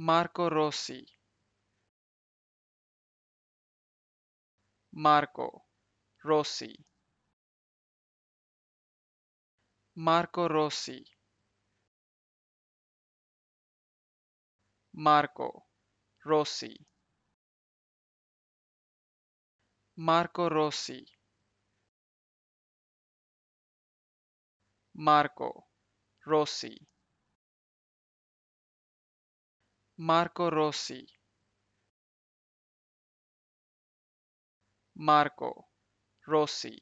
Marco Rossi Marco Rossi Marco Rossi Marco Rossi Marco Rossi Marco Rossi Marco Rossi Marco Rossi